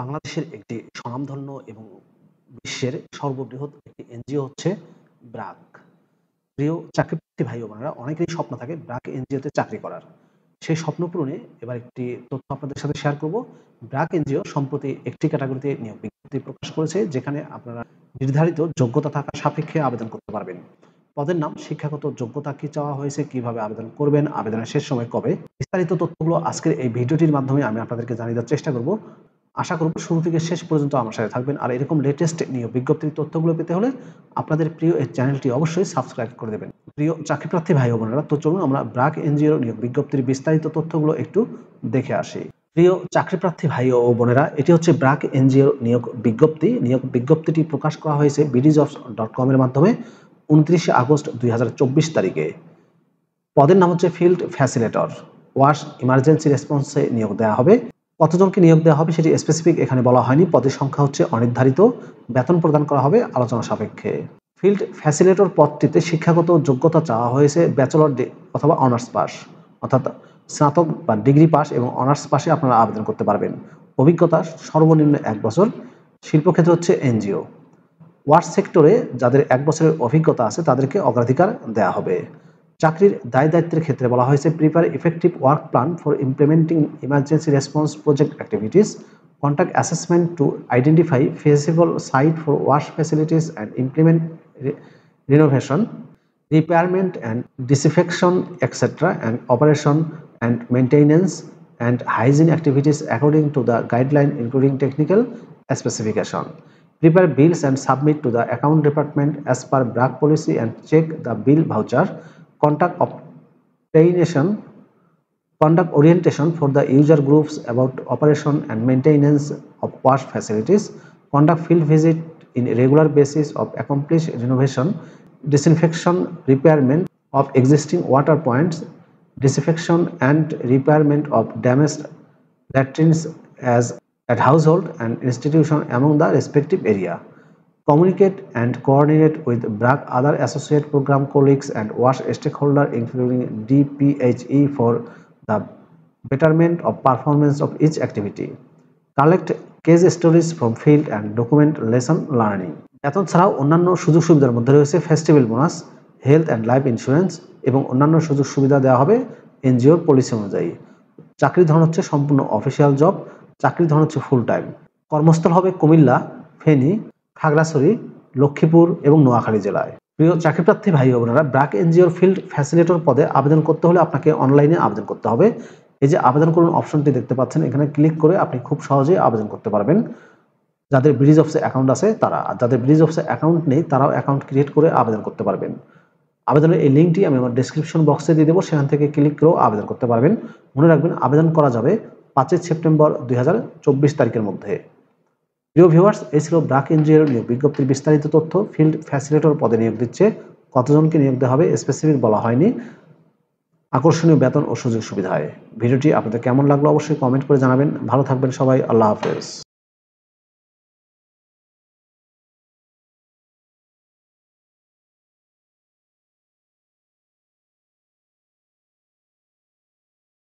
বাংলাদেশের একটি স্বনামধন্য এবং বিশ্বের সর্ববৃহৎ একটি এনজিও হচ্ছে ব্রাক প্রিয় চাকরিপ্রার্থী ভাই বোনেরা অনেকেরই স্বপ্ন থাকে ব্রাক এনজিওতে চাকরি করার সেই স্বপ্ন পূরণে এবার একটি তথ্য আপনাদের সাথে শেয়ার করব ব্রাক এনজিও সম্প্রতি একটি ক্যাটাগরিতে নিয়োগ বিজ্ঞপ্তি প্রকাশ করেছে যেখানে আপনারা নির্ধারিত যোগ্যতা থাকা সাপেক্ষে আবেদন করতে পারবেন পদের নাম শিক্ষাগত যোগ্যতা কি চাওয়া হয়েছে কিভাবে আবেদন করবেন আবেদনের শেষ সময় কবে বিস্তারিত তথ্যগুলো আজকের এই ভিডিওটির মাধ্যমে আমি আপনাদেরকে জানিয়ে দেওয়ার চেষ্টা করব আশা করব শুরু থেকে শেষ পর্যন্ত আমার সাথে থাকবেন আর এরকম লেটেস্ট নিয়ে বিজ্ঞপ্তির তথ্যগুলো পেতে হলে আপনাদের প্রিয় এই চ্যানেলটি অবশ্যই সাবস্ক্রাইব করে দেবেন প্রিয় চাকরিপ্রার্থী ভাই বোনেরা তো চলুন আমরা ব্রাক এনজিওর নিয়োগ বিজ্ঞপ্তির বিস্তারিত তথ্যগুলো একটু দেখে আসি প্রিয় চাকরিপ্রার্থী ভাই ও বোনেরা এটি হচ্ছে ব্রাক এনজিওর নিয়োগ বিজ্ঞপ্তি নিয়োগ বিজ্ঞপ্তিটি প্রকাশ করা হয়েছে বিডিজবস ডট কমের মাধ্যমে উনত্রিশে আগস্ট দুই তারিখে পদের নাম হচ্ছে ফিল্ড ফ্যাসিলেটর ওয়াশ ইমার্জেন্সি রেসপন্সে নিয়োগ দেওয়া হবে কতজনকে নিয়োগ দেওয়া হবে সেটি স্পেসিফিক এখানে বলা হয়নি পদের সংখ্যা হচ্ছে অনির্ধারিত বেতন প্রদান করা হবে আলোচনা সাপেক্ষে ফিল্ড ফ্যাসিলেটর পদটিতে শিক্ষাগত যোগ্যতা চাওয়া হয়েছে ব্যাচেলর অথবা অনার্স পাস অর্থাৎ স্নাতক বা ডিগ্রি পাস এবং অনার্স পাশে আপনারা আবেদন করতে পারবেন অভিজ্ঞতা সর্বনিম্ন এক বছর শিল্পক্ষেত্র হচ্ছে এনজিও ওয়ার্ড সেক্টরে যাদের এক বছরের অভিজ্ঞতা আছে তাদেরকে অগ্রাধিকার দেয়া হবে চাকরির দায় দায়িত্বের ক্ষেত্রে বলা হয়েছে prepare effective work plan for implementing emergency response project activities contact assessment to identify feasible site for ওয়াশ facilities and implement renovation repairment and disinfection etcetera and operation and maintenance and hygiene activities according to the guideline including technical specification prepare bills and submit to the account department as per BRAC policy and check the bill voucher contact obtaination conduct orientation for the user groups about operation and maintenance of wash facilities, conduct field visit in regular basis of accomplished renovation, disinfection repairment of existing water points, disinfection and repairment of damaged latrines as at household and institution among the respective area. communicate and coordinate with BRAC other associate program colleagues and WASH stakeholders including DPHE for the betterment of performance of each activity. Collect case stories from field and document lesson learning বেতন ছাড়াও অন্যান্য সুযোগ সুবিধার মধ্যে রয়েছে festival bonus health and life insurance এবং অন্যান্য সুযোগ সুবিধা দেওয়া হবে এনজিওর পলিসি অনুযায়ী চাকরির ধরন হচ্ছে সম্পূর্ণ অফিসিয়াল জব চাকরির ধরন হচ্ছে ফুল টাইম কর্মস্থল হবে কুমিল্লা ফেনী খাগড়াছড়ি লক্ষ্মীপুর এবং নোয়াখালী জেলায় প্রিয় চাকরি প্রার্থী ভাই বোনেরা ব্র্যাক এনজিওর ফিল্ড ফ্যাসিলিটর পদে আবেদন করতে হলে আপনাকে অনলাইনে আবেদন করতে হবে এই যে আবেদন করুন অপশনটি দেখতে পাচ্ছেন এখানে ক্লিক করে আপনি খুব সহজেই আবেদন করতে পারবেন যাদের ব্রিজ অফিসে অ্যাকাউন্ট আছে তারা আর যাদের ব্রিজ অফিসে অ্যাকাউন্ট নেই তারাও অ্যাকাউন্ট ক্রিয়েট করে আবেদন করতে পারবেন আবেদনের এই লিঙ্কটি আমি আমার ডিসক্রিপশন বক্সে দিয়ে দেবো সেখান থেকে ক্লিক করেও আবেদন করতে পারবেন মনে রাখবেন আবেদন করা যাবে পাঁচই সেপ্টেম্বর দুই তারিখের মধ্যে প্রিয় ভিউয়ার্স এই ছিল ব্রাক ইঞ্জিনিয়ার নিয়োগ বিজ্ঞপ্তির বিস্তারিত তথ্য ফিল্ড ফ্যাসিলেটর পদে নিয়োগ দিচ্ছে কতজনকে নিয়োগ দেওয়া হবে স্পেসিফিক বলা হয়নি আকর্ষণীয় বেতন ও সুযোগ সুবিধায় ভিডিওটি আপনাদের কেমন লাগলো অবশ্যই কমেন্ট করে জানাবেন ভালো থাকবেন সবাই আল্লাহ হাফেজ